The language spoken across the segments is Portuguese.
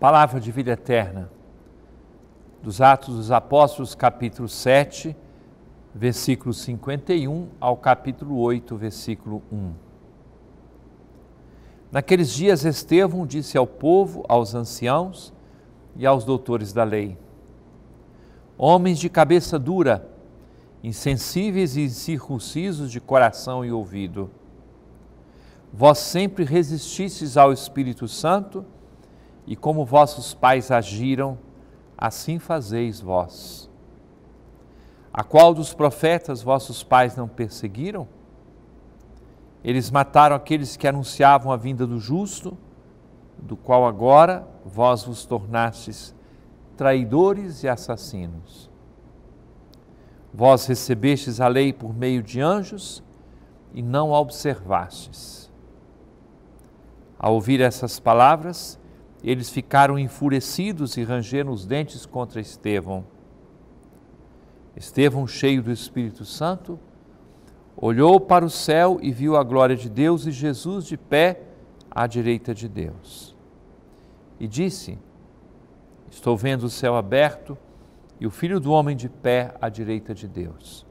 Palavra de vida eterna, dos Atos dos Apóstolos, capítulo 7, versículo 51 ao capítulo 8, versículo 1. Naqueles dias, Estevão disse ao povo, aos anciãos e aos doutores da lei: Homens de cabeça dura, insensíveis e incircuncisos de coração e ouvido, vós sempre resististes ao Espírito Santo e como vossos pais agiram, assim fazeis vós. A qual dos profetas vossos pais não perseguiram? Eles mataram aqueles que anunciavam a vinda do justo, do qual agora vós vos tornastes traidores e assassinos. Vós recebestes a lei por meio de anjos e não a observastes. Ao ouvir essas palavras, eles ficaram enfurecidos e rangeram os dentes contra Estevão. Estevão, cheio do Espírito Santo, olhou para o céu e viu a glória de Deus e Jesus de pé à direita de Deus. E disse: Estou vendo o céu aberto e o filho do homem de pé à direita de Deus.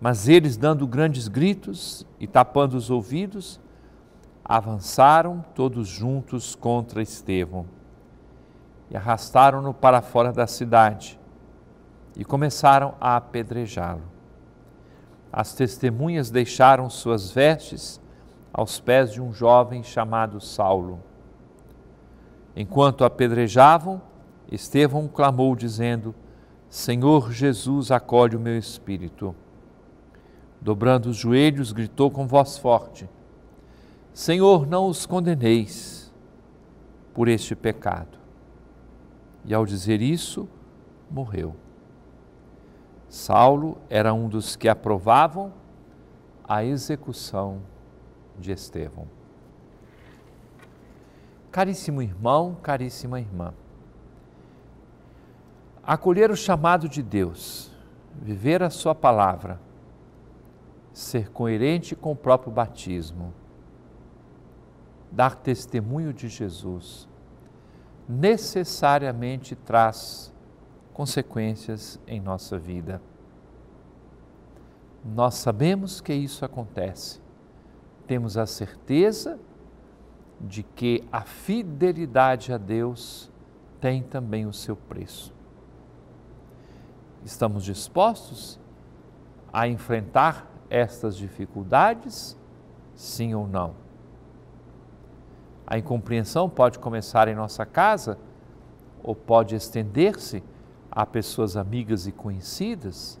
Mas eles, dando grandes gritos e tapando os ouvidos, avançaram todos juntos contra Estevão e arrastaram-no para fora da cidade e começaram a apedrejá-lo. As testemunhas deixaram suas vestes aos pés de um jovem chamado Saulo. Enquanto apedrejavam, Estevão clamou, dizendo: Senhor Jesus, acolhe o meu espírito. Dobrando os joelhos, gritou com voz forte: Senhor, não os condeneis por este pecado. E ao dizer isso, morreu. Saulo era um dos que aprovavam a execução de Estevão. Caríssimo irmão, caríssima irmã, acolher o chamado de Deus, viver a Sua palavra, ser coerente com o próprio batismo dar testemunho de Jesus necessariamente traz consequências em nossa vida. Nós sabemos que isso acontece, temos a certeza de que a fidelidade a Deus tem também o seu preço. Estamos dispostos a enfrentar estas dificuldades? Sim ou não? A incompreensão pode começar em nossa casa ou pode estender-se a pessoas amigas e conhecidas,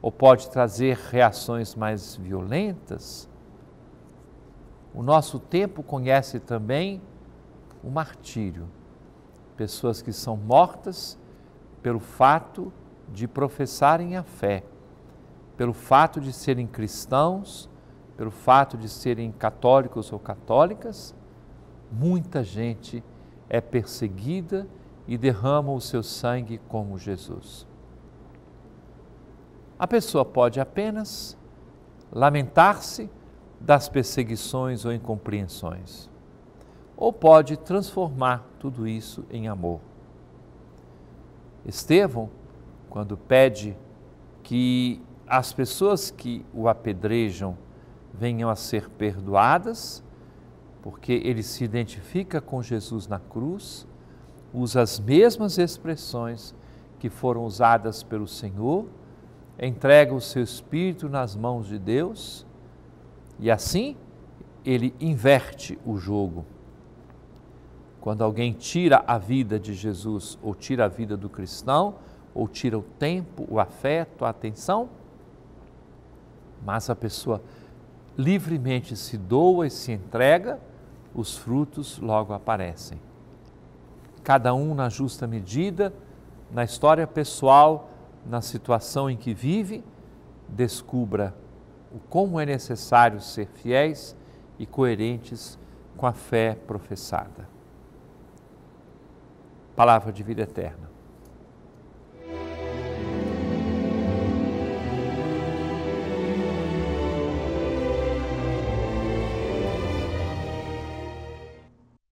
ou pode trazer reações mais violentas. O nosso tempo conhece também o martírio, pessoas que são mortas pelo fato de professarem a fé, pelo fato de serem cristãos, pelo fato de serem católicos ou católicas, muita gente é perseguida e derrama o seu sangue como Jesus. A pessoa pode apenas lamentar-se das perseguições ou incompreensões, ou pode transformar tudo isso em amor. Estevão, quando pede que as pessoas que o apedrejam venham a ser perdoadas, porque ele se identifica com Jesus na cruz, usa as mesmas expressões que foram usadas pelo Senhor, entrega o seu espírito nas mãos de Deus e assim ele inverte o jogo. Quando alguém tira a vida de Jesus ou tira a vida do cristão, ou tira o tempo, o afeto, a atenção, mas a pessoa livremente se doa e se entrega, os frutos logo aparecem. Cada um na justa medida, na história pessoal, na situação em que vive, descubra o como é necessário ser fiéis e coerentes com a fé professada. Palavra de vida eterna.